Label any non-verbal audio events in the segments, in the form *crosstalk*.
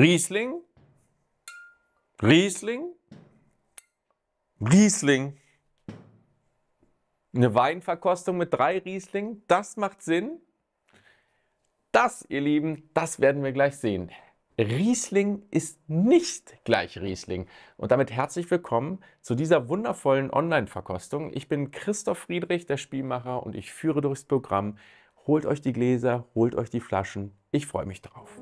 Riesling, Riesling, Riesling. Eine Weinverkostung mit drei Rieslingen, das macht Sinn. Das, ihr Lieben, das werden wir gleich sehen. Riesling ist nicht gleich Riesling. Und damit herzlich willkommen zu dieser wundervollen Online-Verkostung. Ich bin Christoph Friedrich, der Spielmacher, und ich führe durchs Programm. Holt euch die Gläser, holt euch die Flaschen. Ich freue mich drauf.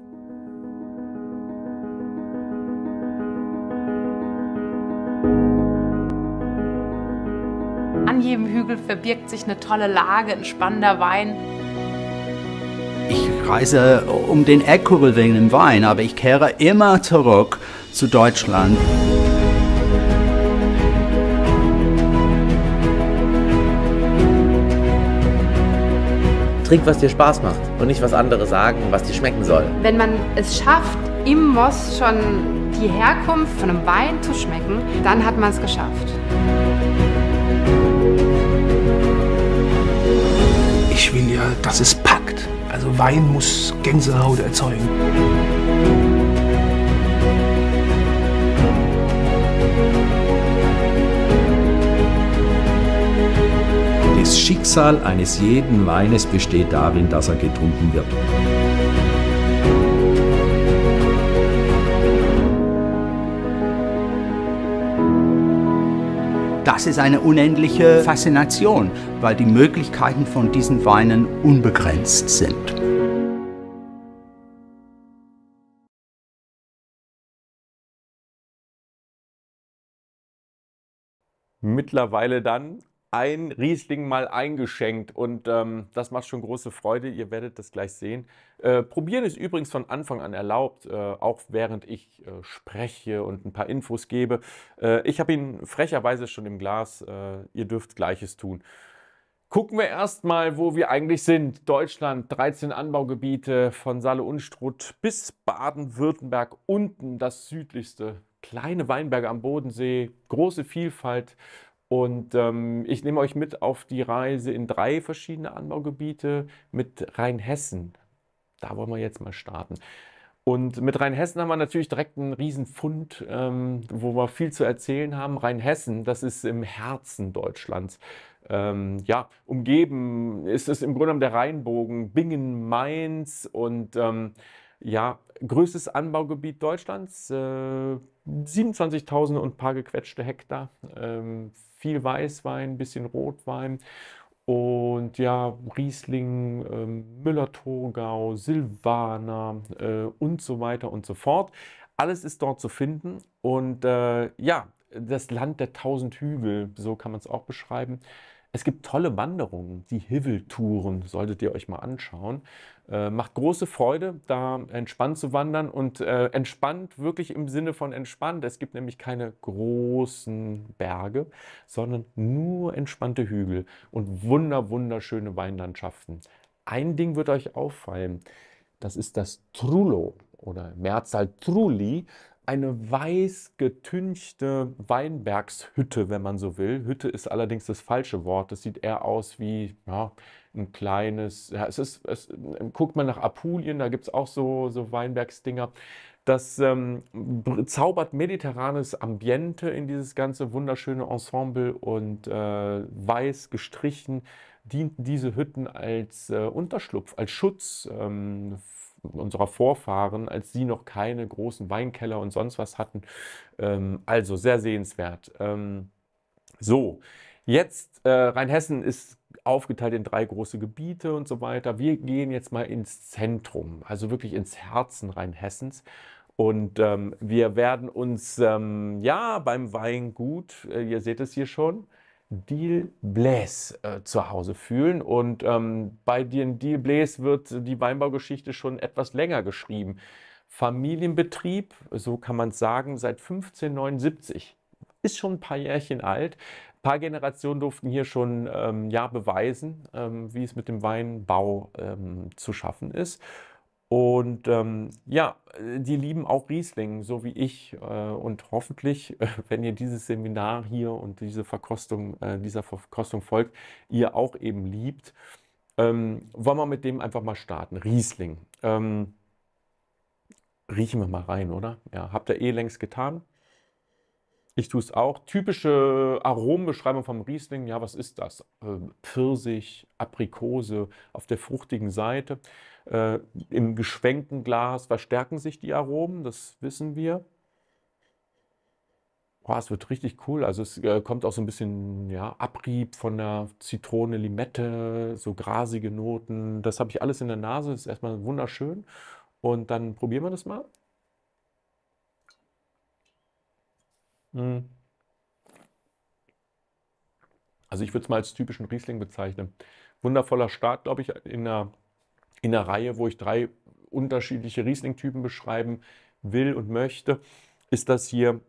jedem Hügel verbirgt sich eine tolle Lage, ein spannender Wein. Ich reise äh, um den Eckkugel wegen dem Wein, aber ich kehre immer zurück zu Deutschland. Trink, was dir Spaß macht und nicht was andere sagen, was dir schmecken soll. Wenn man es schafft, im Moss schon die Herkunft von einem Wein zu schmecken, dann hat man es geschafft. Ich will ja, dass es packt. Also Wein muss Gänsehaut erzeugen. Das Schicksal eines jeden Weines besteht darin, dass er getrunken wird. das ist eine unendliche Faszination, weil die Möglichkeiten von diesen Weinen unbegrenzt sind. Mittlerweile dann ein Riesling mal eingeschenkt und ähm, das macht schon große Freude. Ihr werdet das gleich sehen. Äh, probieren ist übrigens von Anfang an erlaubt, äh, auch während ich äh, spreche und ein paar Infos gebe. Äh, ich habe ihn frecherweise schon im Glas. Äh, ihr dürft Gleiches tun. Gucken wir erstmal, wo wir eigentlich sind. Deutschland, 13 Anbaugebiete von Saale-Unstrut bis Baden-Württemberg unten das südlichste. Kleine Weinberge am Bodensee, große Vielfalt. Und ähm, ich nehme euch mit auf die Reise in drei verschiedene Anbaugebiete mit Rheinhessen. Da wollen wir jetzt mal starten. Und mit Rheinhessen haben wir natürlich direkt einen Riesenfund, ähm, wo wir viel zu erzählen haben. Rheinhessen, das ist im Herzen Deutschlands. Ähm, ja, umgeben ist es im Grunde genommen der Rheinbogen, Bingen, Mainz und ähm, ja, größtes Anbaugebiet Deutschlands, äh, 27.000 und ein paar gequetschte Hektar, ähm, viel Weißwein, bisschen Rotwein und ja, Riesling, ähm, Müller-Thurgau, Silvaner äh, und so weiter und so fort. Alles ist dort zu finden und äh, ja, das Land der tausend Hügel, so kann man es auch beschreiben. Es gibt tolle Wanderungen, die Hiveltouren, solltet ihr euch mal anschauen. Äh, macht große Freude, da entspannt zu wandern und äh, entspannt wirklich im Sinne von entspannt. Es gibt nämlich keine großen Berge, sondern nur entspannte Hügel und wunder, wunderschöne Weinlandschaften. Ein Ding wird euch auffallen, das ist das Trullo oder Mehrzahl Trulli eine weiß getünchte Weinbergshütte, wenn man so will. Hütte ist allerdings das falsche Wort. Es sieht eher aus wie ja, ein kleines. Ja, es ist, es, guckt man nach Apulien, da gibt es auch so, so Weinbergsdinger. Das ähm, zaubert mediterranes Ambiente in dieses ganze wunderschöne Ensemble und äh, weiß gestrichen dienten diese Hütten als äh, Unterschlupf, als Schutz ähm, unserer Vorfahren, als sie noch keine großen Weinkeller und sonst was hatten. Ähm, also sehr sehenswert. Ähm, so, jetzt äh, Rheinhessen ist aufgeteilt in drei große Gebiete und so weiter. Wir gehen jetzt mal ins Zentrum, also wirklich ins Herzen Rheinhessens. Und ähm, wir werden uns ähm, ja beim Weingut, äh, ihr seht es hier schon, Deal Blaise äh, zu Hause fühlen. Und ähm, bei den Deal Blaise wird die Weinbaugeschichte schon etwas länger geschrieben. Familienbetrieb, so kann man es sagen, seit 1579. Ist schon ein paar Jährchen alt. Ein paar Generationen durften hier schon ähm, ja, beweisen, ähm, wie es mit dem Weinbau ähm, zu schaffen ist. Und ähm, ja, die lieben auch Riesling, so wie ich. Äh, und hoffentlich, äh, *laughs* wenn ihr dieses Seminar hier und diese Verkostung, äh, dieser Verkostung folgt, ihr auch eben liebt, ähm, wollen wir mit dem einfach mal starten. Riesling. Ähm, riechen wir mal rein, oder? Ja, habt ihr eh längst getan. Ich tue es auch. Typische Aromenbeschreibung vom Riesling, ja, was ist das? Ähm, Pfirsich, Aprikose auf der fruchtigen Seite. Äh, Im geschwenkten Glas verstärken sich die Aromen, das wissen wir. Boah, es wird richtig cool. Also es äh, kommt auch so ein bisschen ja, Abrieb von der Zitrone, Limette, so grasige Noten. Das habe ich alles in der Nase, das ist erstmal wunderschön. Und dann probieren wir das mal. Hm. Also ich würde es mal als typischen Riesling bezeichnen. Wundervoller Start, glaube ich, in einer, in einer Reihe, wo ich drei unterschiedliche Riesling-Typen beschreiben will und möchte, ist das hier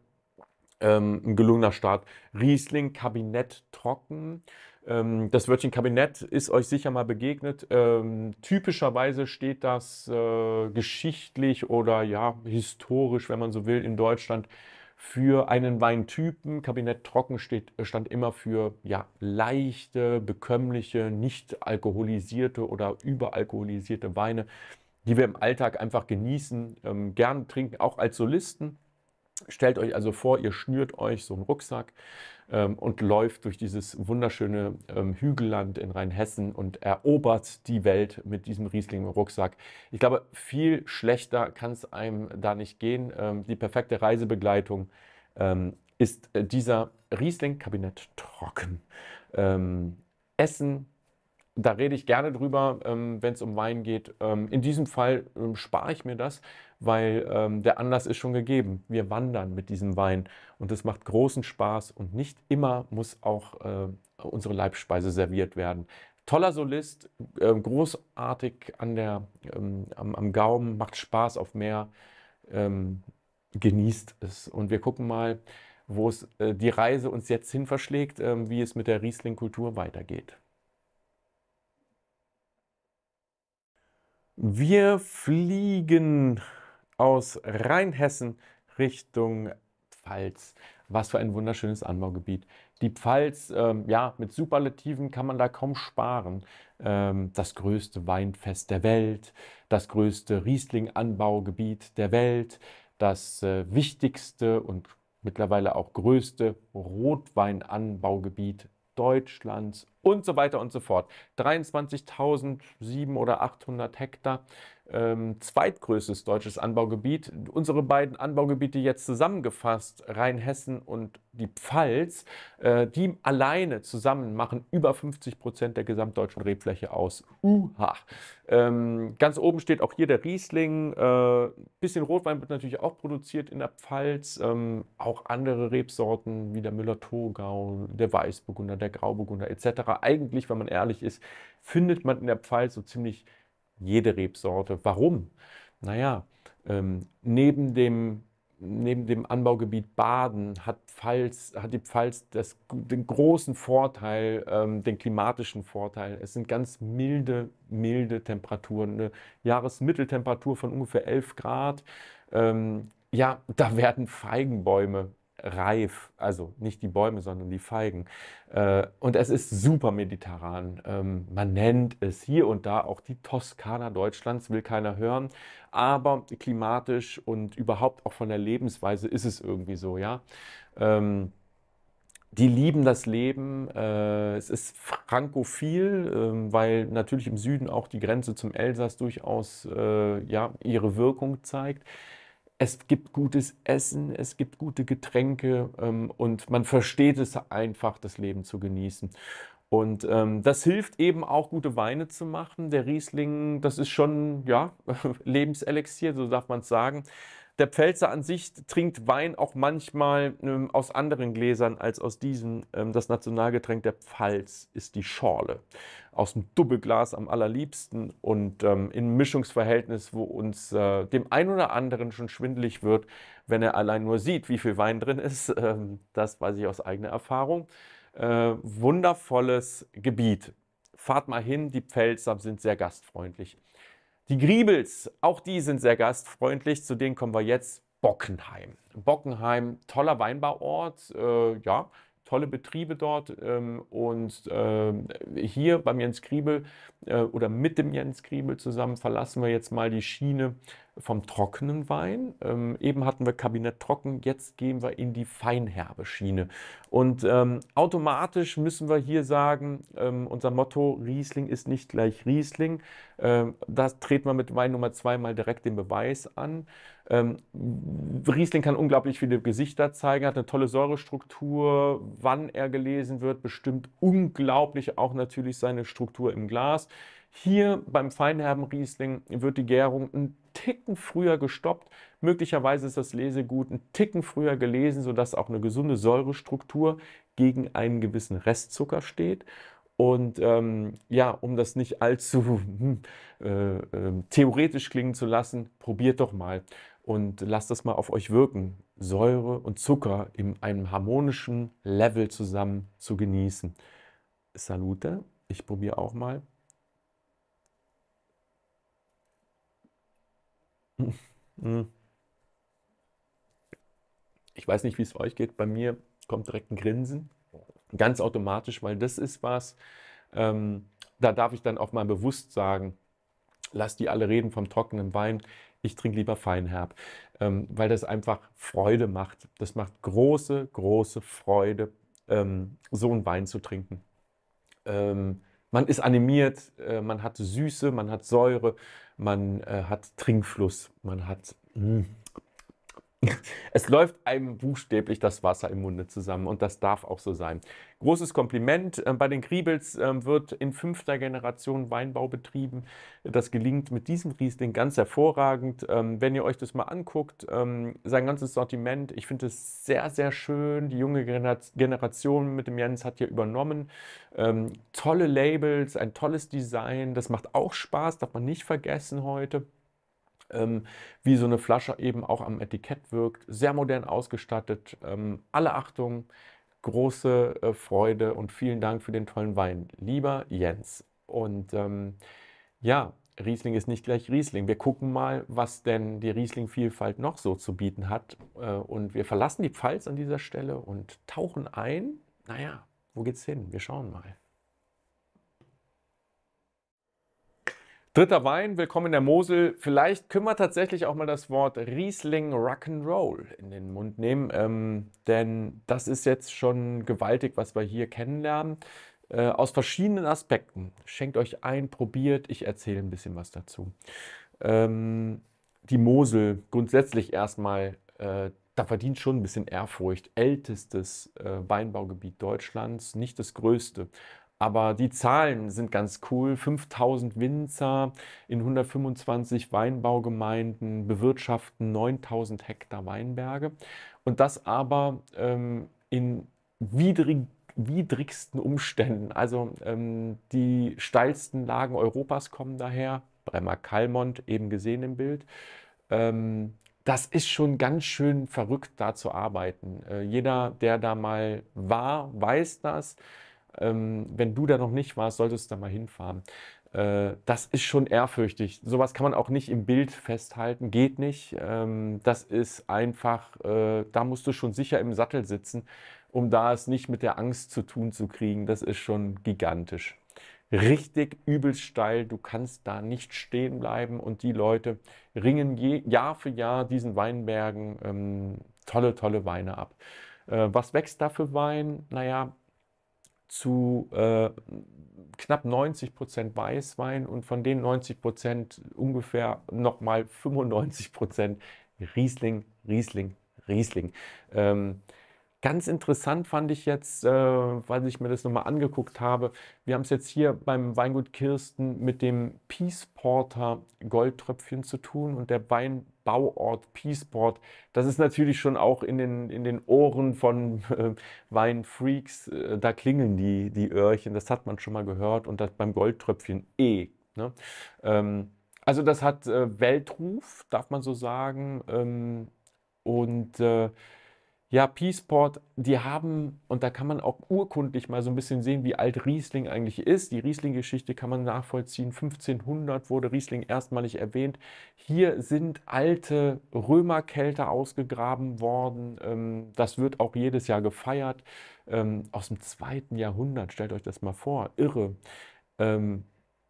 ähm, ein gelungener Start. Riesling Kabinett trocken. Ähm, das Wörtchen Kabinett ist euch sicher mal begegnet. Ähm, typischerweise steht das äh, geschichtlich oder ja historisch, wenn man so will, in Deutschland für einen Weintypen. Kabinett Trocken steht, stand immer für ja, leichte, bekömmliche, nicht alkoholisierte oder überalkoholisierte Weine, die wir im Alltag einfach genießen, ähm, gern trinken, auch als Solisten stellt euch also vor, ihr schnürt euch so einen Rucksack ähm, und läuft durch dieses wunderschöne ähm, Hügelland in Rheinhessen und erobert die Welt mit diesem Riesling Rucksack. Ich glaube, viel schlechter kann es einem da nicht gehen. Ähm, die perfekte Reisebegleitung ähm, ist äh, dieser Riesling-Kabinett trocken. Ähm, Essen, da rede ich gerne drüber, ähm, wenn es um Wein geht. Ähm, in diesem Fall ähm, spare ich mir das, weil der Anlass ist schon gegeben. Wir wandern mit diesem Wein und es macht großen Spaß und nicht immer muss auch äh, unsere Leibspeise serviert werden. Toller Solist, großartig an der, am, am Gaumen, macht Spaß auf Meer, genießt es. Und wir gucken mal, wo es äh, die Reise uns jetzt hin verschlägt, wie es mit der Riesling-Kultur weitergeht. Wir fliegen aus Rheinhessen Richtung Pfalz. Was für ein wunderschönes Anbaugebiet. Die Pfalz, ähm, ja, mit Superlativen kann man da kaum sparen. Ähm, das größte Weinfest der Welt, das größte Riesling-Anbaugebiet der Welt, das äh, wichtigste und mittlerweile auch größte Rotweinanbaugebiet Deutschlands und so weiter und so fort. 23.700 oder 800 Hektar, ähm, zweitgrößtes deutsches Anbaugebiet. Unsere beiden Anbaugebiete jetzt zusammengefasst, Rheinhessen und die Pfalz, äh, die alleine zusammen machen über 50 Prozent der gesamtdeutschen Rebfläche aus. Uha. Ähm, ganz oben steht auch hier der Riesling. Äh, bisschen Rotwein wird natürlich auch produziert in der Pfalz. Ähm, auch andere Rebsorten wie der müller togau der Weißburgunder, der Grauburgunder etc. Jahre. Eigentlich, wenn man ehrlich ist, findet man in der Pfalz so ziemlich jede Rebsorte. Warum? Naja, ähm, neben dem neben dem Anbaugebiet Baden hat, Pfalz, hat die Pfalz das, den großen Vorteil, ähm, den klimatischen Vorteil. Es sind ganz milde, milde Temperaturen. Eine Jahresmitteltemperatur von ungefähr 11 Grad. Ähm, ja, da werden Feigenbäume reif, also nicht die Bäume, sondern die Feigen. Äh, und es ist super mediterran. Ähm, man nennt es hier und da auch die Toskana Deutschlands, will keiner hören. Aber klimatisch und überhaupt auch von der Lebensweise ist es irgendwie so, ja. Ähm, die lieben das Leben. Äh, es ist frankophil, ähm, weil natürlich im Süden auch die Grenze zum Elsass durchaus äh, ihre Wirkung zeigt es gibt gutes Essen, es gibt gute Getränke ähm, und man versteht es einfach, das Leben zu genießen. Und ähm, das hilft eben auch, gute Weine zu machen. Der Riesling, das ist schon, ja, *laughs* Lebenselixier, so darf man es sagen. Der Pfälzer an sich trinkt Wein auch manchmal ähm, aus anderen Gläsern als aus diesen. Ähm, das Nationalgetränk der Pfalz ist die Schorle. Aus dem Doppelglas am allerliebsten und ähm, in Mischungsverhältnis, wo uns äh, dem einen oder anderen schon schwindelig wird, wenn er allein nur sieht, wie viel Wein drin ist. *laughs* Ähm, das weiß ich aus eigener Erfahrung. Äh, wundervolles Gebiet. Fahrt mal hin, die Pfälzer sind sehr gastfreundlich. Die Griebels, auch die sind sehr gastfreundlich, zu denen kommen wir jetzt. Bockenheim. Bockenheim, toller Weinbauort, äh, ja, tolle Betriebe dort. Ähm, und ähm, hier beim Jens Kriebel äh, oder mit dem Jens Kriebel zusammen verlassen wir jetzt mal die Schiene vom trockenen Wein. Ähm, eben hatten wir Kabinett trocken, jetzt gehen wir in die feinherbe Schiene. Und automatisch müssen wir hier sagen, unser Motto Riesling ist nicht gleich Riesling. Da treten wir mit Wein Nummer zwei mal direkt den Beweis an. Ähm, Riesling kann unglaublich viele Gesichter zeigen, hat eine tolle Säurestruktur. Wann er gelesen wird, bestimmt unglaublich auch natürlich seine Struktur im Glas. Hier beim feinherben Riesling wird die Gärung ein Ticken früher gestoppt. Möglicherweise ist das Lesegut ein Ticken früher gelesen, sodass auch eine gesunde Säurestruktur gegen einen gewissen Restzucker steht. Und ähm, ja, um das nicht allzu hm, äh, äh, theoretisch klingen zu lassen, probiert doch mal und lasst das mal auf euch wirken. Säure und Zucker in einem harmonischen Level zusammen zu genießen. Salute, ich probiere auch mal. *laughs* Mm. Ich weiß nicht, wie es euch geht. Bei mir kommt direkt ein Grinsen. Ganz automatisch, weil das ist was, ähm, da darf ich dann auch mal bewusst sagen, lasst die alle reden vom trockenen Wein. Ich trinke lieber Feinherb, ähm, weil das einfach Freude macht. Das macht große, große Freude, ähm, so einen Wein zu trinken. Ähm, man ist animiert, äh, man hat Süße, man hat Säure, man äh, hat Trinkfluss, man hat mh, hm, *laughs* Es läuft einem buchstäblich das Wasser im Munde zusammen und das darf auch so sein. Großes Kompliment. Ähm, bei den Griebels ähm, wird in fünfter Generation Weinbau betrieben. Das gelingt mit diesem Riesling ganz hervorragend. Ähm, wenn ihr euch das mal anguckt, sein ganzes Sortiment, ich finde es sehr, sehr schön. Die junge Generation mit dem Jens hat hier übernommen. Tolle Labels, ein tolles Design. Das macht auch Spaß, darf man nicht vergessen heute ähm, wie so eine Flasche eben auch am Etikett wirkt. Sehr modern ausgestattet. Ähm, alle Achtung, große äh, Freude und vielen Dank für den tollen Wein. Lieber Jens. Und ähm, ja, Riesling ist nicht gleich Riesling. Wir gucken mal, was denn die Riesling-Vielfalt noch so zu bieten hat. Äh, und wir verlassen die Pfalz an dieser Stelle und tauchen ein. Naja, wo geht's hin? Wir schauen mal. Dritter Wein, willkommen in der Mosel. Vielleicht können wir tatsächlich auch mal das Wort Riesling Rock'n'Roll in den Mund nehmen, ähm, denn das ist jetzt schon gewaltig, was wir hier kennenlernen. Äh, aus verschiedenen Aspekten. Schenkt euch ein, probiert, ich erzähle ein bisschen was dazu. Ähm, die Mosel grundsätzlich erstmal, äh, da verdient schon ein bisschen Ehrfurcht. Ältestes äh, Weinbaugebiet Deutschlands, nicht das größte, aber die Zahlen sind ganz cool. 5000 Winzer in 125 Weinbaugemeinden bewirtschaften 9000 Hektar Weinberge. Und das aber ähm, in widrig, widrigsten Umständen. Also ähm, die steilsten Lagen Europas kommen daher. Bremer Kalmont, eben gesehen im Bild. Ähm, das ist schon ganz schön verrückt, da zu arbeiten. Äh, jeder, der da mal war, weiß das. Ähm, wenn du da noch nicht warst, solltest du da mal hinfahren. Äh, das ist schon ehrfürchtig. Sowas kann man auch nicht im Bild festhalten, geht nicht. Ähm, das ist einfach, äh, da musst du schon sicher im Sattel sitzen, um da es nicht mit der Angst zu tun zu kriegen. Das ist schon gigantisch. Richtig übelst steil, du kannst da nicht stehen bleiben und die Leute ringen je, Jahr für Jahr diesen Weinbergen ähm, tolle, tolle Weine ab äh, was wächst da für Wein? Naja, zu äh, knapp 90 Prozent Weißwein und von den 90 Prozent ungefähr nochmal 95 Prozent Riesling, Riesling, Riesling. Ähm, ganz interessant fand ich jetzt, äh, weil ich mir das nochmal angeguckt habe, wir haben es jetzt hier beim Weingut Kirsten mit dem Peace Porter Goldtröpfchen zu tun und der Wein Bauort Peaceport. Das ist natürlich schon auch in den, in den Ohren von äh, Weinfreaks, äh, da klingeln die, die Öhrchen, das hat man schon mal gehört und das beim Goldtröpfchen eh. Ne? Ähm, also das hat äh, Weltruf, darf man so sagen. Ähm, und äh, ja, Peaceport, die haben, und da kann man auch urkundlich mal so ein bisschen sehen, wie alt Riesling eigentlich ist. Die Riesling-Geschichte kann man nachvollziehen. 1500 wurde Riesling erstmalig erwähnt. Hier sind alte Römerkälte ausgegraben worden. Ähm, das wird auch jedes Jahr gefeiert. Ähm, aus dem zweiten Jahrhundert, stellt euch das mal vor. Irre. Ähm,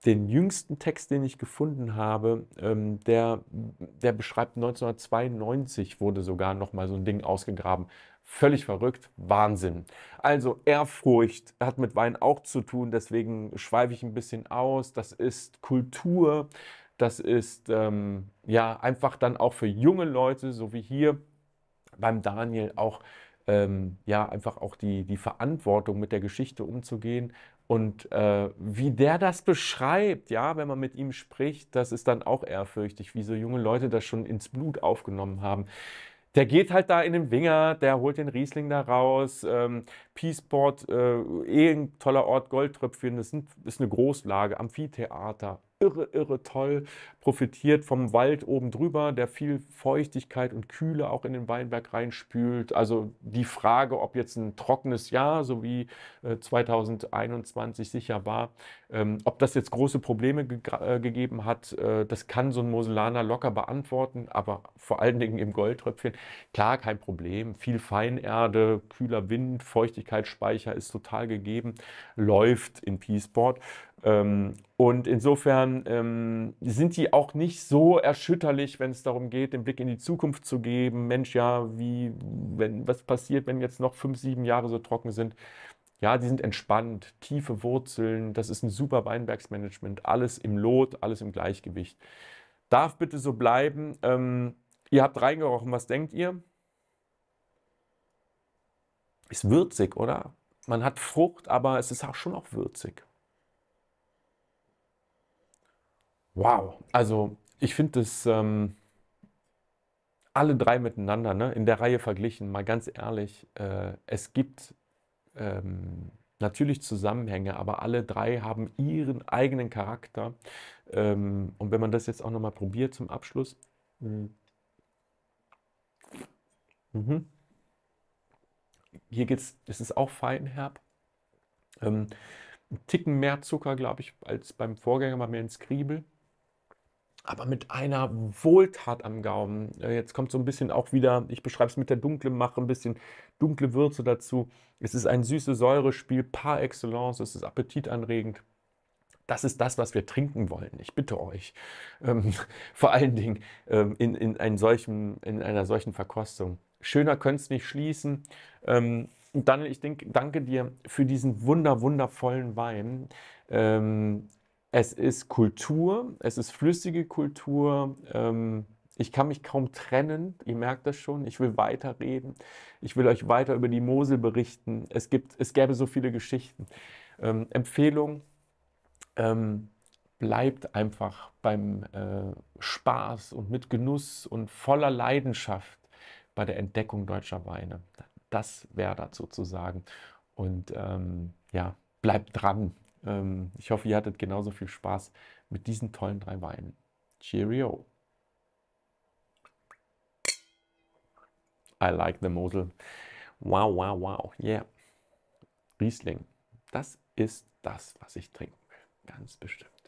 den jüngsten Text, den ich gefunden habe, ähm, der, der beschreibt 1992 wurde sogar nochmal so ein Ding ausgegraben. Völlig verrückt, Wahnsinn. Also Ehrfurcht hat mit Wein auch zu tun, deswegen schweife ich ein bisschen aus. Das ist Kultur, das ist ähm, ja einfach dann auch für junge Leute, so wie hier beim Daniel auch ähm, ja einfach auch die, die Verantwortung mit der Geschichte umzugehen und äh, wie der das beschreibt, ja, wenn man mit ihm spricht, das ist dann auch ehrfürchtig, wie so junge Leute das schon ins Blut aufgenommen haben. Der geht halt da in den Winger, der holt den Riesling da raus. Ähm, Peaceport, äh, eh ein toller Ort, Goldtröpfchen, das, sind, das ist eine Großlage, Amphitheater, irre, irre toll, profitiert vom Wald oben drüber, der viel Feuchtigkeit und Kühle auch in den Weinberg reinspült. Also die Frage, ob jetzt ein trockenes Jahr, so wie 2021 äh, sicher war, ähm, ob das jetzt große Probleme ge äh, gegeben hat, äh, das kann so ein Moselaner locker beantworten, aber vor allen Dingen im Goldtröpfchen, klar, kein Problem. Viel Feinerde, kühler Wind, Feuchtigkeitsspeicher ist total gegeben, läuft in Peaceport. Ähm, und insofern ähm, sind die auch nicht so erschütterlich, wenn es darum geht, den Blick in die Zukunft zu geben. Mensch, ja, wie, wenn, was passiert, wenn jetzt noch fünf, sieben Jahre so trocken sind? Ja, die sind entspannt, tiefe Wurzeln, das ist ein super Weinbergsmanagement, alles im Lot, alles im Gleichgewicht. Darf bitte so bleiben. Ähm, ihr habt reingerochen, was denkt ihr? Ist würzig, oder? Man hat Frucht, aber es ist auch schon auch würzig. Wow, also ich finde das ähm, alle drei miteinander, ne, in der Reihe verglichen, mal ganz ehrlich, äh, es gibt ähm, natürlich Zusammenhänge, aber alle drei haben ihren eigenen Charakter. Ähm, und wenn man das jetzt auch nochmal probiert zum Abschluss. Mhm. Mhm. Hier geht es es ist auch feinherb. Ähm, einen Ticken mehr Zucker, glaube ich, als beim Vorgänger, mal mehr ins Kriebel aber mit einer Wohltat am Gaumen. Äh, jetzt kommt so ein bisschen auch wieder, ich beschreibe es mit der dunklen Mache, ein bisschen dunkle Würze dazu. Es ist ein süßes Säurespiel par excellence, es ist appetitanregend. Das ist das, was wir trinken wollen. Ich bitte euch. Ähm, *laughs* vor allen Dingen ähm, in, in, solchen, in, einer solchen Verkostung. Schöner könnte es nicht schließen. Ähm, Daniel, ich denk, danke dir für diesen wunder, wundervollen Wein. Ähm, es ist Kultur, es ist flüssige Kultur. Ähm, ich kann mich kaum trennen, ihr merkt das schon. Ich will weiterreden. Ich will euch weiter über die Mosel berichten. Es, gibt, es gäbe so viele Geschichten. Ähm, Empfehlung, ähm, bleibt einfach beim äh, Spaß und mit Genuss und voller Leidenschaft bei der Entdeckung deutscher Weine. Das wäre das sozusagen. Und ähm, ja, bleibt dran. Ähm, ich hoffe, ihr hattet genauso viel Spaß mit diesen tollen drei Weinen. Cheerio! I like the Mosel. Wow, wow, wow. Yeah. Riesling. Das ist das, was ich trinken will. Ganz bestimmt.